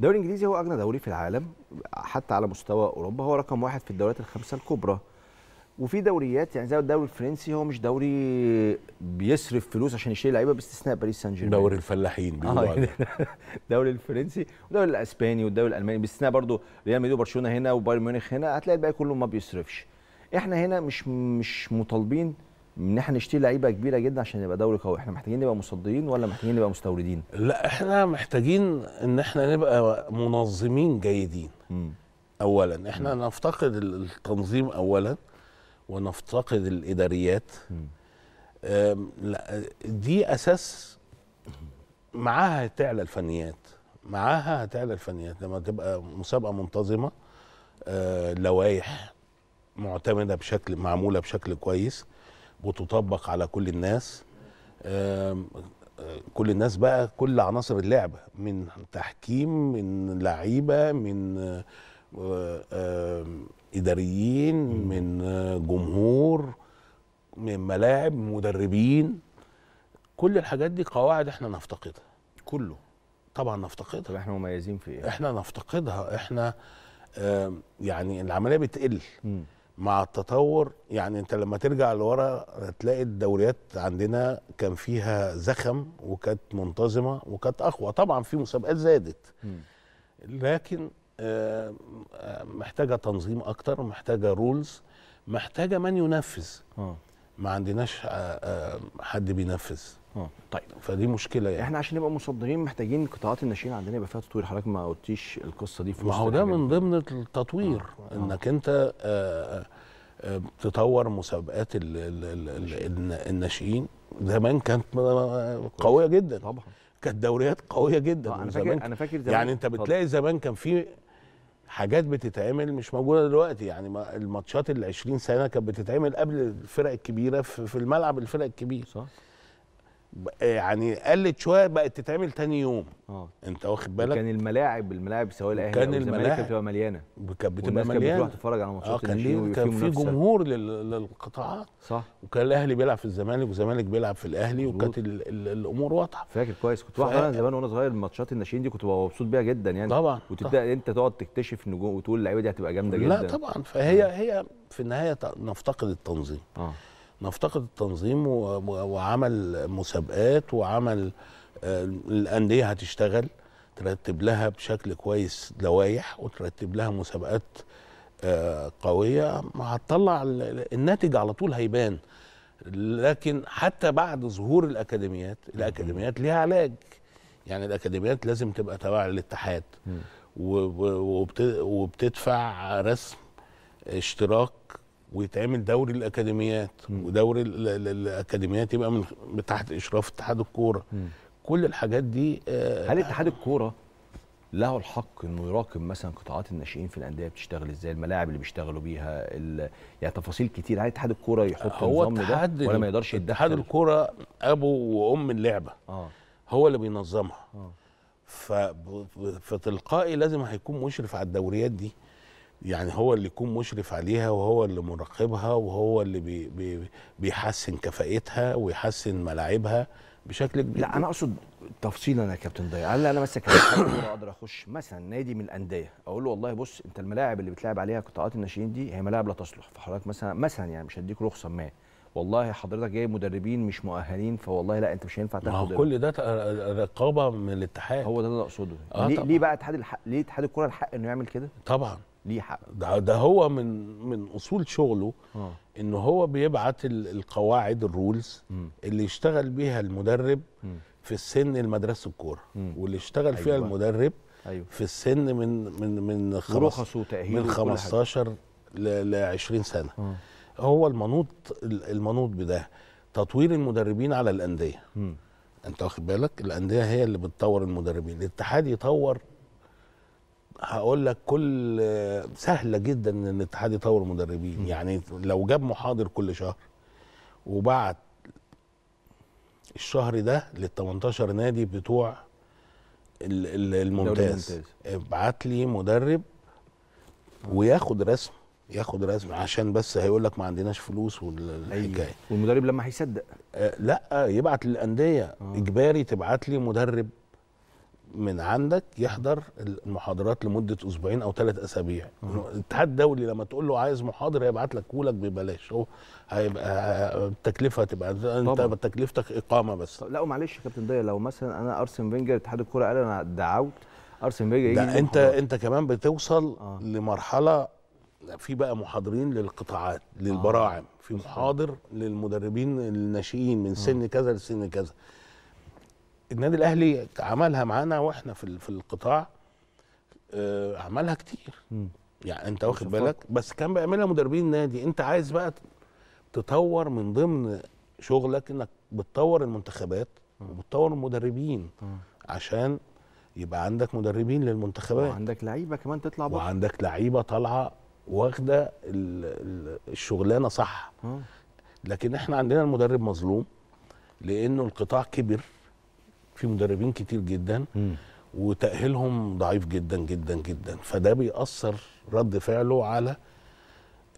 الدوري الانجليزي هو اغنى دوري في العالم حتى على مستوى اوروبا هو رقم واحد في الدوريات الخمسه الكبرى وفي دوريات يعني زي الدوري الفرنسي هو مش دوري بيصرف فلوس عشان يشيل لعيبه باستثناء باريس سان جيرمان دوري الفلاحين آه، دوري الفرنسي والدوري الاسباني والدوري الالماني باستثناء برضو ريال مدريد وبرشلونه هنا وبايرن ميونخ هنا هتلاقي الباقي كله ما بيصرفش احنا هنا مش مش مطالبين ان احنا نشتري لعيبه كبيره جدا عشان نبقى دوري قوي احنا محتاجين نبقى مصدرين ولا محتاجين نبقى مستوردين لا احنا محتاجين ان احنا نبقى منظمين جيدين م. اولا احنا م. نفتقد التنظيم اولا ونفتقد الاداريات لا دي اساس معاها هتعلى الفنيات معاها هتعلى الفنيات لما تبقى مسابقه منتظمه آه، لوائح معتمده بشكل معموله بشكل كويس وتطبق على كل الناس كل الناس بقى كل عناصر اللعبه من تحكيم من لعيبه من آه، اداريين من آه، جمهور من ملاعب مدربين كل الحاجات دي قواعد احنا نفتقدها كله طبعا نفتقدها طب احنا مميزين في ايه احنا نفتقدها احنا يعني العمليه بتقل مع التطور يعني انت لما ترجع لورا هتلاقي الدوريات عندنا كان فيها زخم وكانت منتظمه وكانت اقوى طبعا في مسابقات زادت لكن آه، محتاجه تنظيم اكتر محتاجه رولز محتاجه من ينفذ آه. ما عندناش آه، آه، حد بينفذ اه طيب فدي مشكله يعني احنا عشان نبقى مصدرين محتاجين قطاعات الناشئين عندنا يبقى فيها تطوير حضرتك ما قلتيش القصه دي في ما هو ده من ضمن التطوير اه،, آه. انك انت آه آه تطور مسابقات الناشئين زمان كانت قويه جدا طبعا كانت دوريات قويه جدا آه انا فاكر انا فاكر زمان يعني انت بتلاقي زمان كان في حاجات بتتعمل مش موجوده دلوقتي يعني الماتشات ال 20 سنه كانت بتتعمل قبل الفرق الكبيره في الملعب الفرق الكبير صح آه، يعني قلت شويه بقت تتعمل تاني يوم اه انت واخد بالك كان الملاعب الملاعب سواء الاهلي كان الملاعب كانت بتبقى مليانه كانت بتبقى مليانه كانت بتروح تتفرج على ماتشات اه كان ليه كان في جمهور للقطاعات صح وكان الاهلي بيلعب في الزمالك والزمالك بيلعب في الاهلي وكانت الامور واضحه فاكر كويس كنت واحد انا زمان وانا صغير ماتشات الناشئين دي كنت ببقى مبسوط بيها جدا يعني طبعا وتبدا انت تقعد تكتشف نجوم وتقول اللعيبه دي هتبقى جامده جدا لا طبعا فهي هي في النهايه نفتقد التنظيم اه نفتقد التنظيم وعمل مسابقات وعمل آه، الانديه هتشتغل ترتب لها بشكل كويس لوائح وترتب لها مسابقات آه، قويه هتطلع الناتج على طول هيبان لكن حتى بعد ظهور الاكاديميات الاكاديميات ليها علاج يعني الاكاديميات لازم تبقى تبع الاتحاد وبتدفع رسم اشتراك ويتعمل دوري الاكاديميات ودوري الاكاديميات يبقى من تحت اشراف اتحاد الكوره كل الحاجات دي آه هل اتحاد الكوره له الحق انه يراقب مثلا قطاعات الناشئين في الانديه بتشتغل ازاي الملاعب اللي بيشتغلوا بيها يعني تفاصيل كتير هل اتحاد الكوره يحط هو النظام ده ولا ما يقدرش يتدخل اتحاد الكوره ابو وام اللعبه آه. هو اللي بينظمها آه. فتلقائي لازم هيكون مشرف على الدوريات دي يعني هو اللي يكون مشرف عليها وهو اللي مراقبها وهو اللي بي بي بيحسن كفائتها ويحسن ملاعبها بشكل كبير لا انا اقصد تفصيلا يا كابتن ضياء هل انا مثلا اقدر اخش مثلا نادي من الانديه اقول له والله بص انت الملاعب اللي بتلعب عليها قطاعات الناشئين دي هي ملاعب لا تصلح فحضرتك مثلا مثلا يعني مش هديك رخصه ما والله حضرتك جايب مدربين مش مؤهلين فوالله لا انت مش هينفع تاخد ما هو كل ده آه، آه، رقابه من الاتحاد هو ده اللي اقصده آه ليه, ليه بقى اتحاد الح... ليه اتحاد الكره الحق انه يعمل كده طبعا ليه حق ده, ده هو من من اصول شغله آه. ان هو بيبعت القواعد الرولز م. اللي يشتغل بيها المدرب م. في السن المدرسه الكوره واللي يشتغل أيوة. فيها المدرب أيوة. في السن من من من خمس من 15 ل 20 سنه آه. هو المنوط المنوط بده تطوير المدربين على الانديه م. انت واخد بالك الانديه هي اللي بتطور المدربين الاتحاد يطور هقول لك كل سهله جدا ان الاتحاد يطور مدربين يعني لو جاب محاضر كل شهر وبعت الشهر ده لل 18 نادي بتوع الممتاز ابعت لي مدرب وياخد رسم ياخد رسم عشان بس هيقول لك ما عندناش فلوس والحكايه أيوه. والمدرب لما هيصدق آه لا يبعت للانديه آه. اجباري تبعت لي مدرب من عندك يحضر المحاضرات لمده اسبوعين او ثلاث اسابيع الاتحاد الدولي لما تقول له عايز محاضر هيبعت لك كولك ببلاش هو هيبقى التكلفه هتبقى انت تكلفتك اقامه بس لا ومعلش يا كابتن ضياء لو مثلا انا ارسن فينجر اتحاد الكوره قال انا دعوت ارسن فينجر يجي انت انت كمان بتوصل آه. لمرحله في بقى محاضرين للقطاعات للبراعم آه. في محاضر للمدربين الناشئين من سن كذا لسن كذا النادي الاهلي عملها معانا واحنا في في القطاع آه عملها كتير يعني انت واخد بالك بس كان بيعملها مدربين النادي انت عايز بقى تطور من ضمن شغلك انك بتطور المنتخبات وبتطور المدربين عشان يبقى عندك مدربين للمنتخبات وعندك لعيبه كمان تطلع بقى وعندك لعيبه طالعه واخده الشغلانه صح لكن احنا عندنا المدرب مظلوم لانه القطاع كبر في مدربين كتير جدا م. وتاهيلهم ضعيف جدا جدا جدا فده بيأثر رد فعله على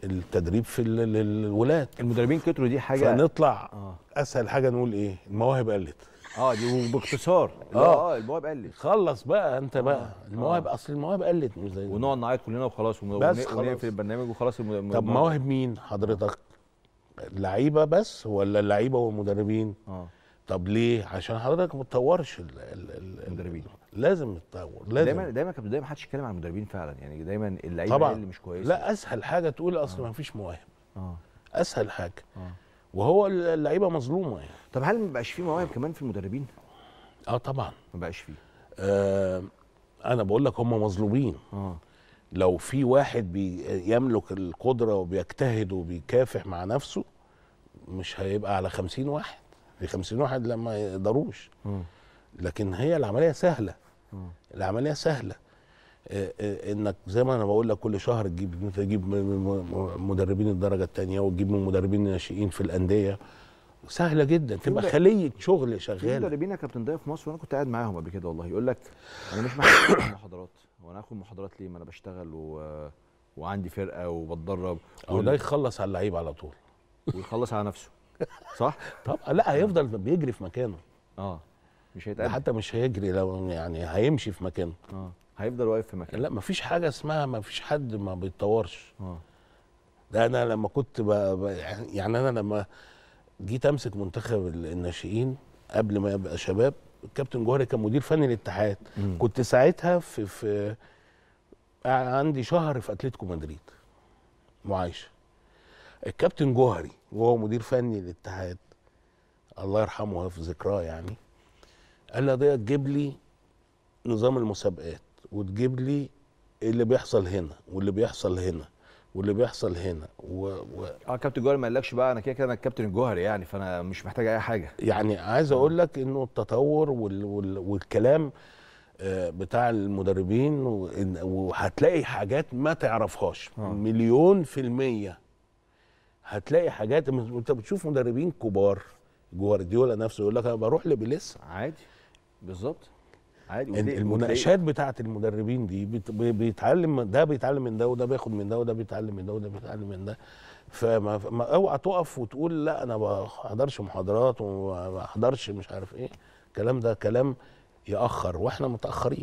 التدريب في الولاد المدربين كتروا دي حاجه فنطلع آه. اسهل حاجه نقول ايه المواهب قلت اه دي باختصار اه اه المواهب قلت خلص بقى انت آه، بقى آه. المواهب آه. اصل المواهب قلت مش زي ونقعد نعيط كلنا وخلاص ونقفل البرنامج وخلاص المدرب. طب مواهب مين حضرتك؟ لعيبه بس ولا اللعيبه والمدربين؟ اه طب ليه؟ عشان حضرتك ما تطورش المدربين لازم تطور لازم دايما دايما كابتن دايما حدش يتكلم عن المدربين فعلا يعني دايما اللعيبه اللي مش كويسه لا اسهل حاجه تقول اصل آه. ما فيش مواهب آه. اسهل حاجه آه. وهو اللعيبه مظلومه يعني طب هل ما بقاش فيه مواهب كمان في المدربين؟ اه طبعا ما بقاش فيه آه انا بقول لك هم مظلومين آه. لو في واحد بيملك القدره وبيجتهد وبيكافح مع نفسه مش هيبقى على خمسين واحد ال 50 واحد لما يقدروش لكن هي العمليه سهله العمليه سهله آه، آه، انك زي ما انا بقول لك كل شهر تجيب تجيب مدربين الدرجه الثانيه وتجيب من مدربين الناشئين في الانديه سهله جدا تبقى خليه شغل شغاله في مدربين يا كابتن ضياء في مصر وانا كنت قاعد معاهم قبل كده والله يقول لك انا مش محتاج محاضرات وانا اخد محاضرات ليه ما انا بشتغل و... وعندي فرقه وبتدرب وده يخلص على اللعيب على طول ويخلص على نفسه صح طب لا هيفضل بيجري في مكانه اه مش هيتقدم حتى مش هيجري لو يعني هيمشي في مكانه اه هيفضل واقف في مكانه لا مفيش حاجه اسمها مفيش حد ما بيتطورش اه ده انا لما كنت بقى بقى يعني انا لما جيت امسك منتخب الناشئين قبل ما يبقى شباب الكابتن جوهري كان مدير فني الاتحاد مم. كنت ساعتها في في عندي شهر في اتلتيكو مدريد معايشه الكابتن جوهري وهو مدير فني للاتحاد الله يرحمه في ذكراه يعني قال لي يا تجيب لي نظام المسابقات وتجيب لي اللي بيحصل هنا واللي بيحصل هنا واللي بيحصل هنا و, و... اه كابتن جوهري ما قالكش بقى انا كده كده انا الكابتن الجوهري يعني فانا مش محتاج اي حاجه يعني عايز اقول لك انه التطور وال... وال... والكلام آه، بتاع المدربين وهتلاقي حاجات ما تعرفهاش آه. مليون في الميه هتلاقي حاجات انت بتشوف مدربين كبار جوارديولا نفسه يقول لك انا بروح لبليس عادي بالظبط عادي المناقشات بتاعه المدربين دي بيتعلم ده بيتعلم من ده وده بياخد من ده وده بيتعلم من ده وده بيتعلم من ده فما اوعى تقف وتقول لا انا ما احضرش محاضرات وما احضرش مش عارف ايه الكلام ده كلام ياخر واحنا متاخرين